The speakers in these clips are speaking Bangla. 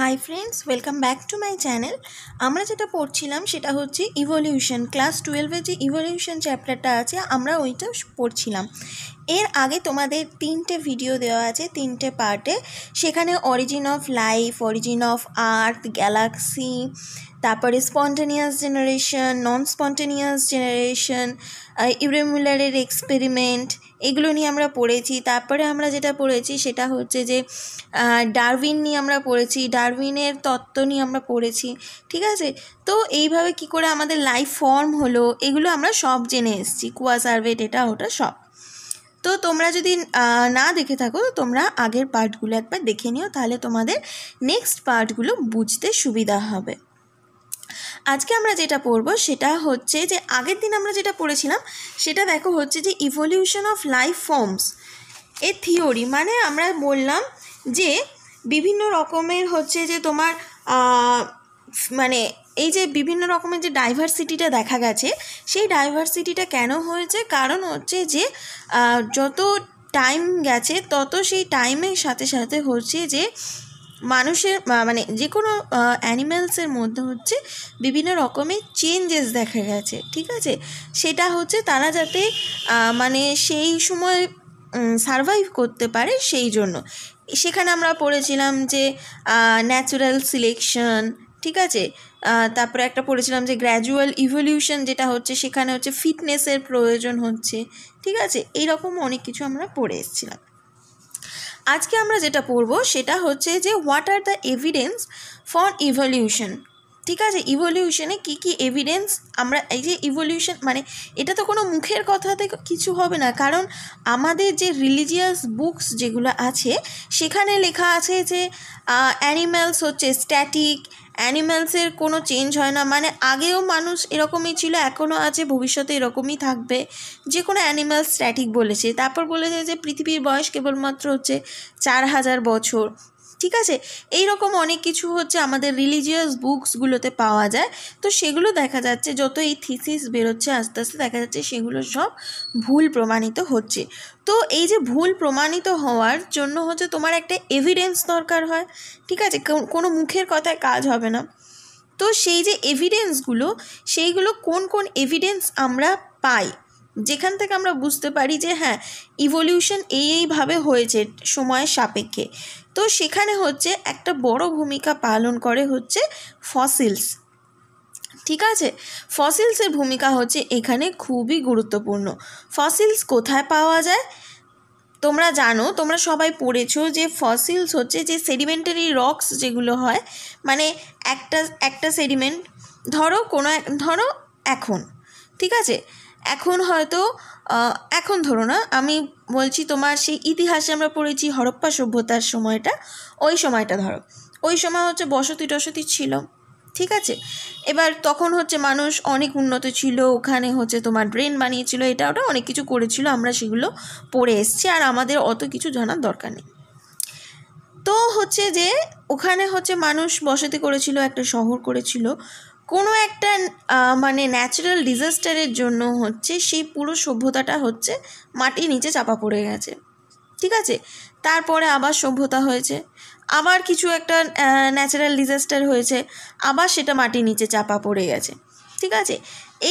High friends welcome back to my channel আমরা যেটা পড়ছিলাম সেটা হচ্ছে ইভলিউশন ক্লাস টুয়েলভের যে ইভলিউশন চ্যাপ্টারটা আছে আমরা ওইটা পড়ছিলাম এর আগে তোমাদের তিনটে ভিডিও দেওয়া আছে তিনটে পার্টে সেখানে origin of life origin of earth galaxy তারপরে spontaneous generation non spontaneous generation ইউরেমুলারের এক্সপেরিমেন্ট এগুলো নিয়ে আমরা পড়েছি তারপরে আমরা যেটা পড়েছি সেটা হচ্ছে যে ডারউইন নিয়ে আমরা পড়েছি ডারউইনের তত্ত্ব নিয়ে আমরা পড়েছি ঠিক আছে তো এইভাবে কি করে আমাদের লাইফ ফর্ম হলো এগুলো আমরা সব জেনে এসেছি কুয়া সার্ভেট এটা ওটা সব তো তোমরা যদি না দেখে থাকো তো তোমরা আগের পার্টগুলো একবার দেখে নিও তাহলে তোমাদের নেক্সট পার্টগুলো বুঝতে সুবিধা হবে আজকে আমরা যেটা পড়ব সেটা হচ্ছে যে আগের দিন আমরা যেটা পড়েছিলাম সেটা দেখো হচ্ছে যে evolution of life forms a theory মানে আমরা বললাম যে বিভিন্ন রকমের হচ্ছে যে তোমার মানে এই যে বিভিন্ন রকমের যে ডাইভার্সিটিটা দেখা গেছে সেই ডাইভার্সিটিটা কেন হয়েছে কারণ হচ্ছে যে যত টাইম গেছে তত সেই টাইমের সাথে সাথে হচ্ছে যে মানুষের মানে যে কোনো অ্যানিম্যালসের মধ্যে হচ্ছে বিভিন্ন রকমের চেঞ্জেস দেখা গেছে ঠিক আছে সেটা হচ্ছে তারা যাতে মানে সেই সময় সারভাইভ করতে পারে সেই জন্য সেখানে আমরা পড়েছিলাম যে ন্যাচুরাল সিলেকশন ঠিক আছে তারপরে একটা পড়েছিলাম যে গ্র্যাজুয়াল ইভলিউশন যেটা হচ্ছে সেখানে হচ্ছে ফিটনেসের প্রয়োজন হচ্ছে ঠিক আছে এইরকম অনেক কিছু আমরা পড়ে এসেছিলাম আজকে আমরা যেটা পড়ব সেটা হচ্ছে যে what are the evidence for evolution ঠিক আছে ইভলিউশনে কি কি এভিডেন্স আমরা এই যে ইভলিউশন মানে এটা তো কোনো মুখের কথাতে কিছু হবে না কারণ আমাদের যে রিলিজিয়াস বুকস যেগুলো আছে সেখানে লেখা আছে যে অ্যানিম্যালস হচ্ছে স্ট্যাটিক অ্যানিম্যালসের কোনো চেঞ্জ হয় না মানে আগেও মানুষ এরকমই ছিল এখনও আছে ভবিষ্যতে এরকমই থাকবে যে কোনো অ্যানিম্যাল স্ট্যাটিক বলেছে তারপর বলেছে যে পৃথিবীর বয়স কেবলমাত্র হচ্ছে চার হাজার বছর ঠিক আছে এই রকম অনেক কিছু হচ্ছে আমাদের রিলিজিয়াস বুকসগুলোতে পাওয়া যায় তো সেগুলো দেখা যাচ্ছে যত এই থিসিস বেরোচ্ছে আস্তে আস্তে দেখা যাচ্ছে সেগুলো সব ভুল প্রমাণিত হচ্ছে তো এই যে ভুল প্রমাণিত হওয়ার জন্য হচ্ছে তোমার একটা এভিডেন্স দরকার হয় ঠিক আছে কোনো মুখের কথায় কাজ হবে না তো সেই যে এভিডেন্সগুলো সেইগুলো কোন কোন এভিডেন্স আমরা পাই যেখান থেকে আমরা বুঝতে পারি যে হ্যাঁ ইভলিউশন এই এইভাবে হয়েছে সময়ের সাপেক্ষে তো সেখানে হচ্ছে একটা বড় ভূমিকা পালন করে হচ্ছে ফসিলস ঠিক আছে ফসিলসের ভূমিকা হচ্ছে এখানে খুবই গুরুত্বপূর্ণ ফসিলস কোথায় পাওয়া যায় তোমরা জানো তোমরা সবাই পড়েছো যে ফসিলস হচ্ছে যে সেডিমেন্টারি রক্স যেগুলো হয় মানে একটা একটা সেডিমেন্ট ধরো কোনো ধরো এখন ঠিক আছে এখন হয়তো এখন ধরো না আমি বলছি তোমার সেই ইতিহাসে আমরা পড়েছি হরপ্পা সভ্যতার সময়টা ওই সময়টা ধরো ওই সময় হচ্ছে বসতি টসতি ছিল ঠিক আছে এবার তখন হচ্ছে মানুষ অনেক উন্নত ছিল ওখানে হচ্ছে তোমার ড্রেন বানিয়েছিল এটা ওটা অনেক কিছু করেছিল আমরা সেগুলো পড়ে এসছি আর আমাদের অত কিছু জানার দরকার নেই তো হচ্ছে যে ওখানে হচ্ছে মানুষ বসতি করেছিল একটা শহর করেছিল কোনো একটা মানে ন্যাচারাল ডিজাস্টারের জন্য হচ্ছে সেই পুরো সভ্যতাটা হচ্ছে মাটির নিচে চাপা পড়ে গেছে ঠিক আছে তারপরে আবার সভ্যতা হয়েছে আবার কিছু একটা ন্যাচারাল ডিজাস্টার হয়েছে আবার সেটা মাটির নিচে চাপা পড়ে গেছে ঠিক আছে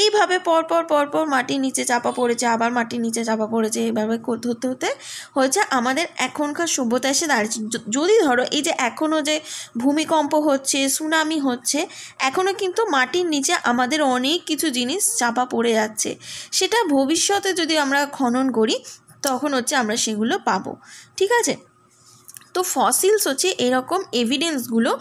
এইভাবে পরপর পরপর মাটির নিচে চাপা পড়েছে আবার মাটির নিচে চাপা পড়েছে এইভাবে ধরতে হতে হয়েছে আমাদের এখনকার সভ্যতা এসে দাঁড়িয়েছে যদি ধরো এই যে এখনও যে ভূমিকম্প হচ্ছে সুনামি হচ্ছে এখনও কিন্তু মাটির নিচে আমাদের অনেক কিছু জিনিস চাপা পড়ে যাচ্ছে সেটা ভবিষ্যতে যদি আমরা খনন করি তখন হচ্ছে আমরা সেগুলো পাবো ঠিক আছে তো ফসিলস হচ্ছে এরকম এভিডেন্সগুলো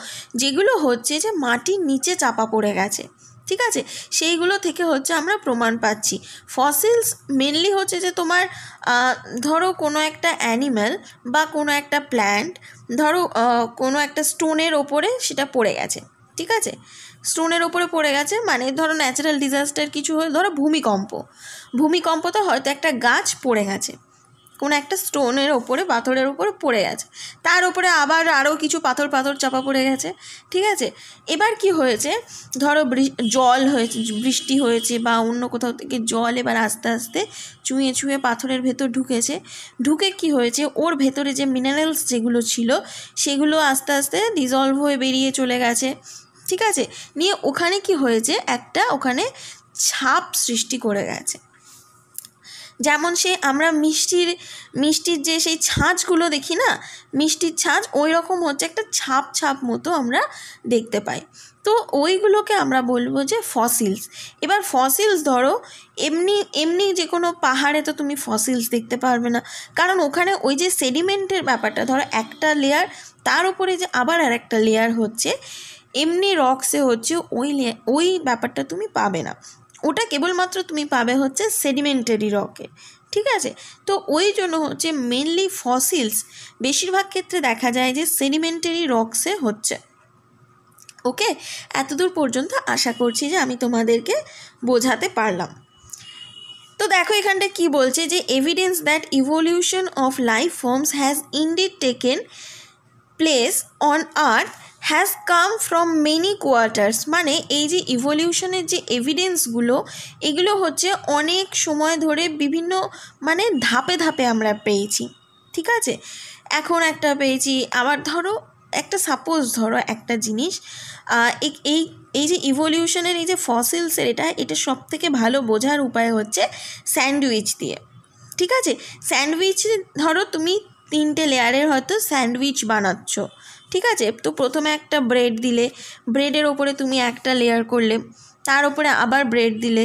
যেগুলো হচ্ছে যে মাটির নিচে চাপা পড়ে গেছে ঠিক আছে সেইগুলো থেকে হচ্ছে আমরা প্রমাণ পাচ্ছি ফসিলস মেনলি হচ্ছে যে তোমার ধরো কোনো একটা অ্যানিম্যাল বা কোনো একটা প্ল্যান্ট ধরো কোনো একটা স্টোনের ওপরে সেটা পড়ে গেছে ঠিক আছে স্টোনের ওপরে পড়ে গেছে মানে ধরো ন্যাচারাল ডিজাস্টার কিছু হলে ধরো ভূমিকম্প ভূমিকম্পতে হয়তো একটা গাছ পড়ে গেছে কোনো একটা স্টোনের ওপরে পাথরের ওপরে পড়ে গেছে তার ওপরে আবার আরও কিছু পাথর পাথর চাপা পড়ে গেছে ঠিক আছে এবার কি হয়েছে ধরো জল হয়েছে বৃষ্টি হয়েছে বা অন্য কোথাও থেকে জল এবার আস্তে আস্তে চুঁয়ে চুঁয়ে পাথরের ভেতর ঢুকেছে ঢুকে কি হয়েছে ওর ভেতরে যে মিনারেলস যেগুলো ছিল সেগুলো আস্তে আস্তে ডিজলভ হয়ে বেরিয়ে চলে গেছে ঠিক আছে নিয়ে ওখানে কি হয়েছে একটা ওখানে ছাপ সৃষ্টি করে গেছে যেমন সে আমরা মিষ্টির মিষ্টির যে সেই ছাঁচগুলো দেখি না মিষ্টির ছাঁচ ওই রকম হচ্ছে একটা ছাপ ছাপ মতো আমরা দেখতে পাই তো ওইগুলোকে আমরা বলবো যে ফসিলস এবার ফসিলস ধরো এমনি এমনি যে কোনো পাহাড়ে তো তুমি ফসিলস দেখতে পারবে না কারণ ওখানে ওই যে সেডিমেন্টের ব্যাপারটা ধরো একটা লেয়ার তার উপরে যে আবার আর একটা লেয়ার হচ্ছে এমনি রক্সে হচ্ছে ওই ওই ব্যাপারটা তুমি পাবে না ওটা কেবলমাত্র তুমি পাবে হচ্ছে সেডিমেন্টারি রকে ঠিক আছে তো ওই জন্য হচ্ছে মেনলি ফসিলস বেশিরভাগ ক্ষেত্রে দেখা যায় যে সেডিমেন্টারি রকসে হচ্ছে ওকে এতদূর পর্যন্ত আশা করছি যে আমি তোমাদেরকে বোঝাতে পারলাম তো দেখো এখানটা কি বলছে যে evidence that evolution of life forms has indeed taken place on earth has come from many quarters মানে এই যে ইভলিউশনের যে এভিডেন্সগুলো এগুলো হচ্ছে অনেক সময় ধরে বিভিন্ন মানে ধাপে ধাপে আমরা পেয়েছি ঠিক আছে এখন একটা পেয়েছি আবার ধরো একটা সাপোজ ধরো একটা জিনিস এই এই যে ইভলিউশনের এই যে ফসিলসের এটা এটা সব থেকে ভালো বোঝার উপায় হচ্ছে স্যান্ডউইচ দিয়ে ঠিক আছে স্যান্ডউইচ ধরো তুমি তিনটে লেয়ারের হয়তো স্যান্ডউইচ বানাচ্ছ ঠিক আছে তো প্রথমে একটা ব্রেড দিলে ব্রেডের ওপরে তুমি একটা লেয়ার করলে তার ওপরে আবার ব্রেড দিলে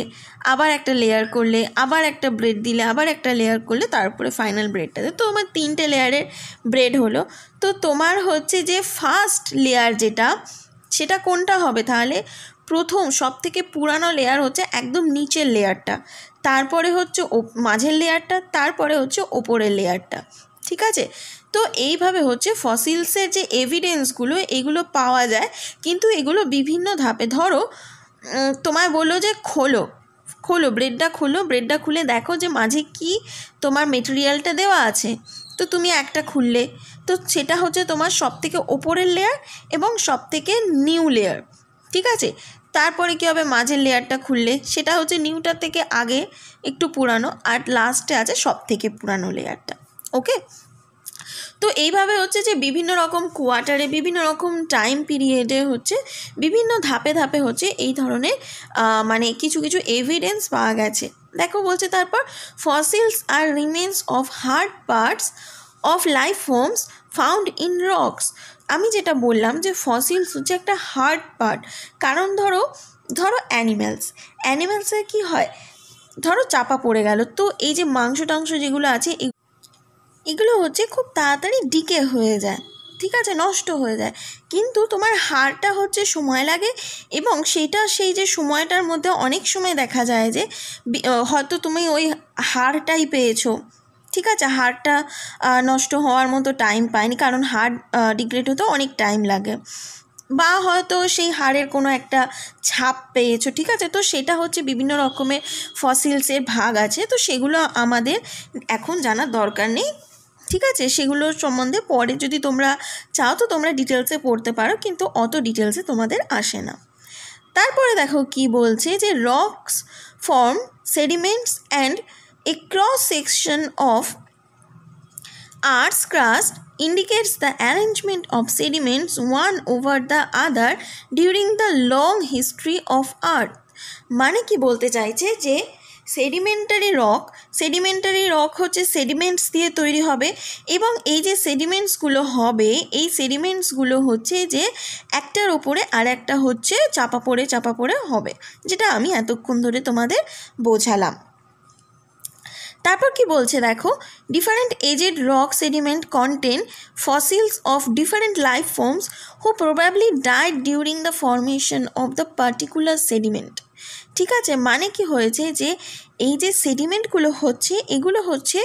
আবার একটা লেয়ার করলে আবার একটা ব্রেড দিলে আবার একটা লেয়ার করলে তারপরে ফাইনাল ব্রেডটা তো আমার তিনটে লেয়ারের ব্রেড হলো তো তোমার হচ্ছে যে ফার্স্ট লেয়ার যেটা সেটা কোনটা হবে তাহলে প্রথম সব থেকে পুরানো লেয়ার হচ্ছে একদম নিচের লেয়ারটা তারপরে হচ্ছে মাঝের লেয়ারটা তারপরে হচ্ছে ওপরের লেয়ারটা ঠিক আছে তো এইভাবে হচ্ছে ফসিলসের যে এভিডেন্সগুলো এগুলো পাওয়া যায় কিন্তু এগুলো বিভিন্ন ধাপে ধরো তোমায় বললো যে খোলো খোলো ব্রেডটা খোলো ব্রেডটা খুলে দেখো যে মাঝে কি তোমার মেটেরিয়ালটা দেওয়া আছে তো তুমি একটা খুললে তো সেটা হচ্ছে তোমার সব থেকে ওপরের লেয়ার এবং সব থেকে নিউ লেয়ার ঠিক আছে তারপরে কী হবে মাঝের লেয়ারটা খুললে সেটা হচ্ছে নিউটার থেকে আগে একটু পুরানো আর লাস্টে আছে সব থেকে পুরানো লেয়ারটা ওকে তো এইভাবে হচ্ছে যে বিভিন্ন রকম কোয়ার্টারে বিভিন্ন রকম টাইম পিরিয়ডে হচ্ছে বিভিন্ন ধাপে ধাপে হচ্ছে এই ধরনের মানে কিছু কিছু এভিডেন্স পাওয়া গেছে দেখো বলছে তারপর fossils are remains of hard parts of life forms found in rocks আমি যেটা বললাম যে ফসিলস হচ্ছে একটা হার্ড পার্ট কারণ ধরো ধরো অ্যানিম্যালস অ্যানিম্যালসে কি হয় ধরো চাপা পড়ে গেল তো এই যে মাংস টাংস যেগুলো আছে এগুলো হচ্ছে খুব তাড়াতাড়ি ডিকে হয়ে যায় ঠিক আছে নষ্ট হয়ে যায় কিন্তু তোমার হাড়টা হচ্ছে সময় লাগে এবং সেটা সেই যে সময়টার মধ্যে অনেক সময় দেখা যায় যে হয়তো তুমি ওই হাড়টাই পেয়েছো ঠিক আছে হাড়টা নষ্ট হওয়ার মতো টাইম পায়নি কারণ হাড় ডিগ্রেড হতে অনেক টাইম লাগে বা হয়তো সেই হাড়ের কোনো একটা ছাপ পেয়েছো ঠিক আছে তো সেটা হচ্ছে বিভিন্ন রকমের ফসিলসের ভাগ আছে তো সেগুলো আমাদের এখন জানার দরকার নেই ঠিক আছে সেগুলোর সম্বন্ধে পরে যদি তোমরা চাও তো তোমরা ডিটেলসে পড়তে পারো কিন্তু অত ডিটেলসে তোমাদের আসে না তারপরে দেখো কি বলছে যে rocks form sediments and a cross section of earth's crust indicates the arrangement of sediments one over the other during the long history of earth মানে কি বলতে চাইছে যে সেডিমেন্টারি রক সেডিমেন্টারি রক হচ্ছে সেডিমেন্টস দিয়ে তৈরি হবে এবং এই যে সেডিমেন্টসগুলো হবে এই সেডিমেন্টসগুলো হচ্ছে যে একটার ওপরে আর একটা হচ্ছে চাপা পড়ে চাপা পড়ে হবে যেটা আমি এতক্ষণ ধরে তোমাদের বোঝালাম তারপর কি বলছে দেখো different aged rock sediment contain fossils of different life forms who probably died during the formation of the particular sediment ঠিক আছে মানে কি হয়েছে যে এই যে সেডিমেন্টগুলো হচ্ছে এগুলো হচ্ছে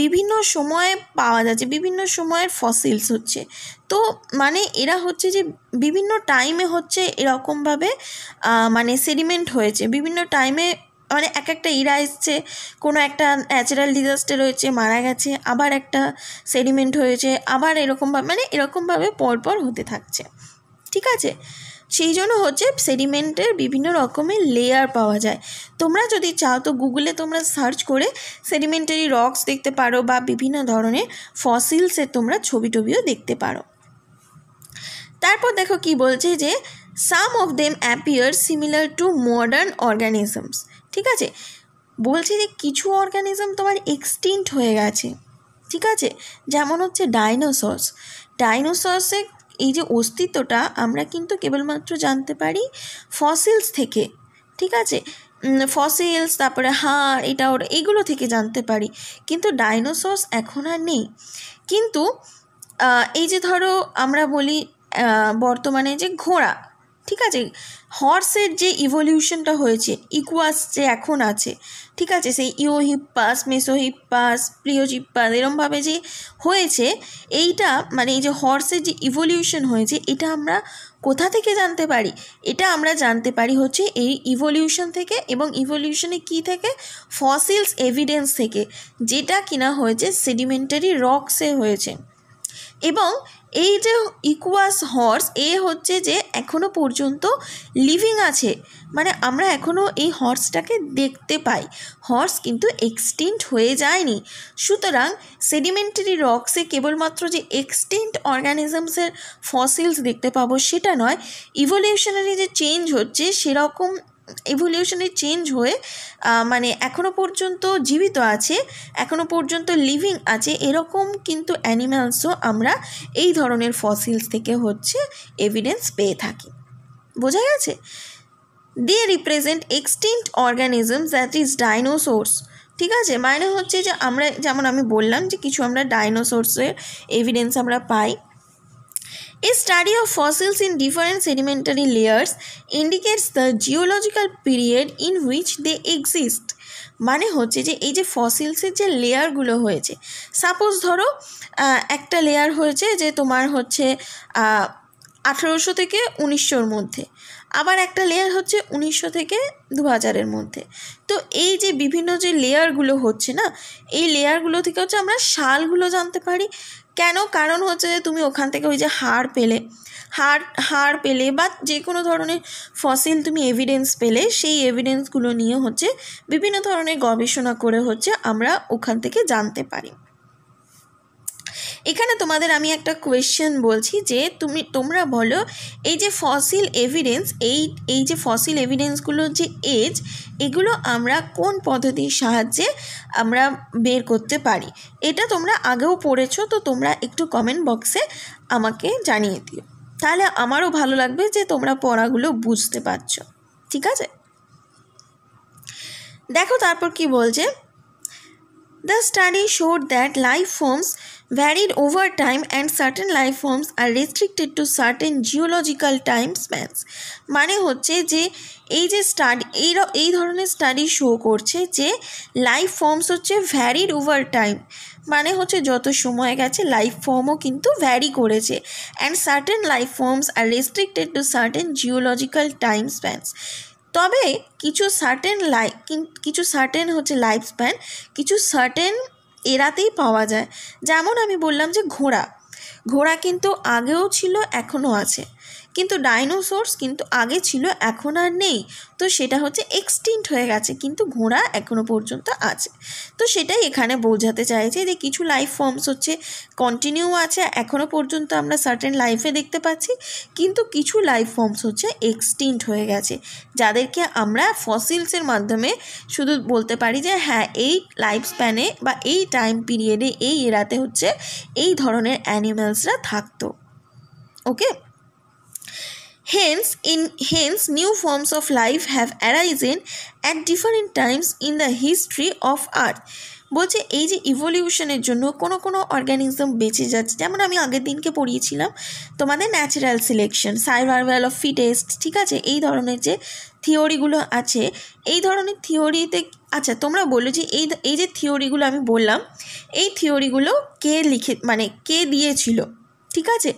বিভিন্ন সময়ে পাওয়া যাচ্ছে বিভিন্ন সময়ের ফসিলস হচ্ছে তো মানে এরা হচ্ছে যে বিভিন্ন টাইমে হচ্ছে এরকমভাবে মানে সেডিমেন্ট হয়েছে বিভিন্ন টাইমে মানে এক একটা ইরা এসছে কোনো একটা ন্যাচারাল ডিজাস্টার রয়েছে মারা গেছে আবার একটা সেডিমেন্ট হয়েছে আবার এরকমভাবে মানে এরকমভাবে পরপর হতে থাকছে ঠিক আছে সেই জন্য হচ্ছে সেডিমেন্টের বিভিন্ন রকমের লেয়ার পাওয়া যায় তোমরা যদি চাও তো গুগলে তোমরা সার্চ করে সেডিমেন্টারি রক্স দেখতে পারো বা বিভিন্ন ধরনের ফসিলসের তোমরা ছবি টবিও দেখতে পারো তারপর দেখো কি বলছে যে some of them appear similar to modern organisms ঠিক আছে বলছে যে কিছু অর্গানিজম তোমার এক্সটিন্ট হয়ে গেছে ঠিক আছে যেমন হচ্ছে ডাইনোসরস ডাইনোসর্সে এই যে অস্তিত্বটা আমরা কিন্তু কেবলমাত্র জানতে পারি ফসিলস থেকে ঠিক আছে ফসিলস তারপরে হাড় এটা ওটা এগুলো থেকে জানতে পারি কিন্তু ডাইনোসরস এখন আর নেই কিন্তু এই যে ধরো আমরা বলি বর্তমানে যে ঘোড়া ঠিক আছে হর্সের যে ইভলিউশনটা হয়েছে ইকুয়াস যে এখন আছে ঠিক আছে সেই ইও হিপ্পাস মেসো এরমভাবে যে হয়েছে এইটা মানে এই যে হর্সের যে ইভলিউশন হয়েছে এটা আমরা কোথা থেকে জানতে পারি এটা আমরা জানতে পারি হচ্ছে এই ইভলিউশন থেকে এবং ইভলিউশনে কি থেকে ফসিলস এভিডেন্স থেকে যেটা কিনা হয়েছে সেডিমেন্টারি রক্সে হয়েছে এবং এই যে ইকুয়াস হর্স এ হচ্ছে যে এখনও পর্যন্ত লিভিং আছে মানে আমরা এখনও এই হর্সটাকে দেখতে পাই হর্স কিন্তু এক্সটেন্ট হয়ে যায়নি সুতরাং সেডিমেন্টারি রক্সে কেবলমাত্র যে এক্সটেন্ট অর্গানিজমসের ফসিলস দেখতে পাবো সেটা নয় ইভলিউশনারি যে চেঞ্জ হচ্ছে সেরকম ইভলিউশনে চেঞ্জ হয়ে মানে এখনও পর্যন্ত জীবিত আছে এখনও পর্যন্ত লিভিং আছে এরকম কিন্তু অ্যানিম্যালসও আমরা এই ধরনের ফসিলস থেকে হচ্ছে এভিডেন্স পেয়ে থাকি বোঝা গেছে they represent extinct organism that is dinosaurs ঠিক আছে মানে হচ্ছে যে আমরা যেমন আমি বললাম যে কিছু আমরা ডাইনোসোর্সের এভিডেন্স আমরা পাই A study of fossils in different sedimentary layers indicates the geological period in which they exist. মানে হচ্ছে যে এই যে ফসিলসের যে লেয়ারগুলো হয়েছে সাপোজ ধরো একটা লেয়ার হয়েছে যে তোমার হচ্ছে আঠেরোশো থেকে উনিশশোর মধ্যে আবার একটা লেয়ার হচ্ছে উনিশশো থেকে দু হাজারের মধ্যে তো এই যে বিভিন্ন যে লেয়ারগুলো হচ্ছে না এই লেয়ারগুলো থেকে হচ্ছে আমরা সালগুলো জানতে পারি কেন কারণ হচ্ছে যে তুমি ওখান থেকে ওই যে হাড় পেলে হাড় হাড় পেলে বা যে কোনো ধরনের ফসিল তুমি এভিডেন্স পেলে সেই এভিডেন্সগুলো নিয়ে হচ্ছে বিভিন্ন ধরনের গবেষণা করে হচ্ছে আমরা ওখান থেকে জানতে পারি এখানে তোমাদের আমি একটা কোয়েশ্চেন বলছি যে তুমি তোমরা বলো এই যে ফসিল এভিডেন্স এই এই যে ফসিল এভিডেন্সগুলোর যে এজ এগুলো আমরা কোন পদ্ধতির সাহায্যে আমরা বের করতে পারি এটা তোমরা আগেও পড়েছো তো তোমরা একটু কমেন্ট বক্সে আমাকে জানিয়ে দিও তাহলে আমারও ভালো লাগবে যে তোমরা পড়াগুলো বুঝতে পারছ ঠিক আছে দেখো তারপর কি বলছে the study showed that life forms varied over time and certain life forms are restricted to certain geological time spans মানে হচ্ছে যে এই যে স্টাডি এই এই ধরনের স্টাডি শো করছে যে লাইফ ফর্মস হচ্ছে ভ্যারিড ওভার টাইম মানে হচ্ছে যত সময় গেছে লাইফ ফর্মও কিন্তু ভ্যারি করেছে and certain life forms are restricted to certain geological time spans তবে কিছু সার্টেন লাইফ কিছু সার্টেন হচ্ছে লাইফ স্প্যান কিছু সার্টেন এরাতেই পাওয়া যায় যেমন আমি বললাম যে ঘোড়া ঘোড়া কিন্তু আগেও ছিল এখনও আছে কিন্তু ডাইনোসোর্স কিন্তু আগে ছিল এখন আর নেই তো সেটা হচ্ছে এক্সটিন্ট হয়ে গেছে কিন্তু ঘোড়া এখনও পর্যন্ত আছে তো সেটাই এখানে বোঝাতে চাইছে যে কিছু লাইফ ফর্মস হচ্ছে কন্টিনিউ আছে এখনও পর্যন্ত আমরা সার্টেন লাইফে দেখতে পাচ্ছি কিন্তু কিছু লাইফ ফর্মস হচ্ছে এক্সটিন্ট হয়ে গেছে যাদেরকে আমরা ফসিলসের মাধ্যমে শুধু বলতে পারি যে হ্যাঁ এই লাইফ স্প্যানে বা এই টাইম পিরিয়ডে এই এরাতে হচ্ছে এই ধরনের অ্যানিম্যালসরা থাকতো ওকে Hence, in hence new forms of life have arisen at different times in the history of earth. বলছে এই যে ইভলিউশনের জন্য কোনো কোনো অর্গানিজম বেঁচে যাচ্ছে যেমন আমি আগের দিনকে পড়িয়েছিলাম তোমাদের natural selection survival of fittest ঠিক আছে এই ধরনের যে থিওরিগুলো আছে এই ধরনের থিওরিতে আচ্ছা তোমরা বললো যে এই এই যে থিওরিগুলো আমি বললাম এই থিওরিগুলো কে লিখে মানে কে দিয়েছিল ঠিক আছে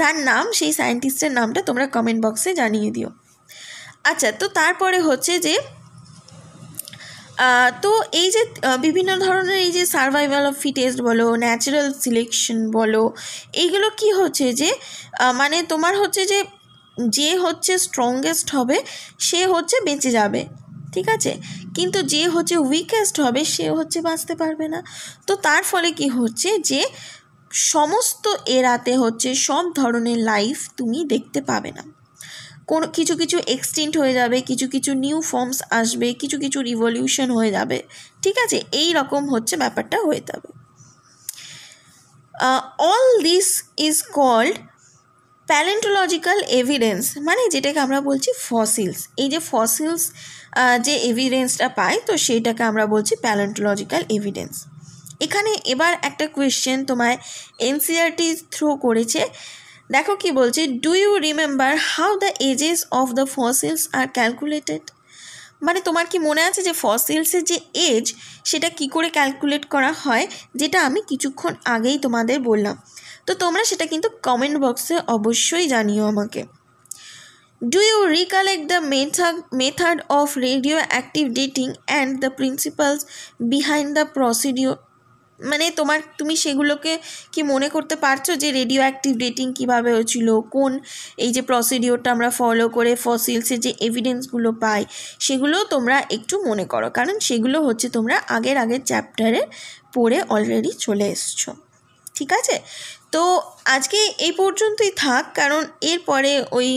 তার নাম সেই সায়েন্টিস্টের নামটা তোমরা কমেন্ট বক্সে জানিয়ে দিও আচ্ছা তো তারপরে হচ্ছে যে তো এই যে বিভিন্ন ধরনের এই যে সার্ভাইভাল অফ ফিটেস্ট বলো ন্যাচারাল সিলেকশন বলো এইগুলো কি হচ্ছে যে মানে তোমার হচ্ছে যে যে হচ্ছে স্ট্রংগেস্ট হবে সে হচ্ছে বেঁচে যাবে ঠিক আছে কিন্তু যে হচ্ছে উইকেস্ট হবে সে হচ্ছে বাঁচতে পারবে না তো তার ফলে কি হচ্ছে যে সমস্ত এরাতে হচ্ছে সব ধরনের লাইফ তুমি দেখতে পাবে না কোনো কিছু কিছু এক্সটেন্ট হয়ে যাবে কিছু কিছু নিউ ফর্মস আসবে কিছু কিছু রিভলিউশন হয়ে যাবে ঠিক আছে এই রকম হচ্ছে ব্যাপারটা হয়ে যাবে all this is called paleontological evidence মানে যেটাকে আমরা বলছি ফসিলস এই যে ফসিলস যে এভিডেন্সটা পাই তো সেইটাকে আমরা বলছি প্যারেন্টোলজিক্যাল এভিডেন্স এখানে এবার একটা কোয়েশ্চেন তোমায় এনসিআরটি থ্রো e করেছে দেখো কি বলছে do you remember how the ages of the fossils are calculated মানে তোমার কি মনে আছে যে ফসিলসের যে এজ সেটা কি করে ক্যালকুলেট করা হয় যেটা আমি কিছুক্ষণ আগেই তোমাদের বললাম তো তোমরা সেটা কিন্তু কমেন্ট বক্সে অবশ্যই জানিও আমাকে do you recollect the method method of radioactive dating and the principles behind the procedure মানে তোমার তুমি সেগুলোকে কি মনে করতে পারছো যে রেডিও অ্যাক্টিভ ডেটিং কীভাবে হয়েছিল কোন এই যে প্রসিডিওরটা আমরা ফলো করে ফসিলসের যে এভিডেন্সগুলো পাই সেগুলো তোমরা একটু মনে করো কারণ সেগুলো হচ্ছে তোমরা আগের আগের চ্যাপ্টারে পড়ে অলরেডি চলে এসছো ঠিক আছে তো আজকে এই পর্যন্তই থাক কারণ এরপরে ওই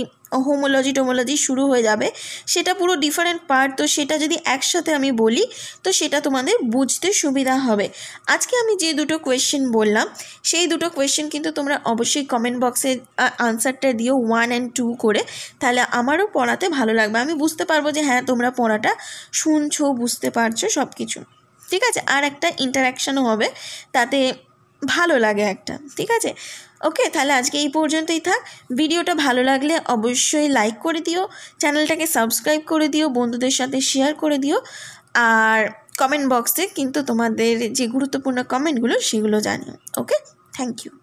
হোমোলজি টোমোলজি শুরু হয়ে যাবে সেটা পুরো ডিফারেন্ট পার্ট তো সেটা যদি একসাথে আমি বলি তো সেটা তোমাদের বুঝতে সুবিধা হবে আজকে আমি যে দুটো কোয়েশ্চেন বললাম সেই দুটো কোয়েশ্চেন কিন্তু তোমরা অবশ্যই কমেন্ট বক্সে আনসারটা দিও ওয়ান অ্যান্ড টু করে তাহলে আমারও পড়াতে ভালো লাগবে আমি বুঝতে পারবো যে হ্যাঁ তোমরা পড়াটা শুনছো বুঝতে পারছো সব কিছু ঠিক আছে আর একটা ইন্টারাকশানও হবে তাতে ভালো লাগে একটা ঠিক আছে ওকে তাহলে আজকে এই পর্যন্তই থাক ভিডিওটা ভালো লাগলে অবশ্যই লাইক করে দিও চ্যানেলটাকে সাবস্ক্রাইব করে দিও বন্ধুদের সাথে শেয়ার করে দিও আর কমেন্ট বক্সে কিন্তু তোমাদের যে গুরুত্বপূর্ণ কমেন্টগুলো সেগুলো জানিও ওকে থ্যাংক ইউ